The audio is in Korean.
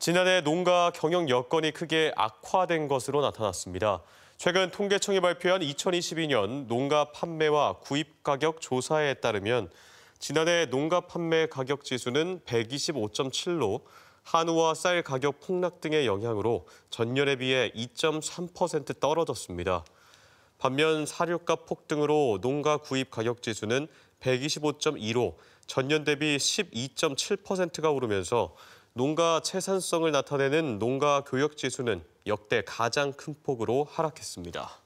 지난해 농가 경영 여건이 크게 악화된 것으로 나타났습니다. 최근 통계청이 발표한 2022년 농가 판매와 구입 가격 조사에 따르면 지난해 농가 판매 가격 지수는 125.7로 한우와 쌀 가격 폭락 등의 영향으로 전년에 비해 2.3% 떨어졌습니다. 반면 사료값 폭등으로 농가 구입 가격 지수는 125.2로 전년 대비 12.7%가 오르면서 농가 채산성을 나타내는 농가 교역 지수는 역대 가장 큰 폭으로 하락했습니다.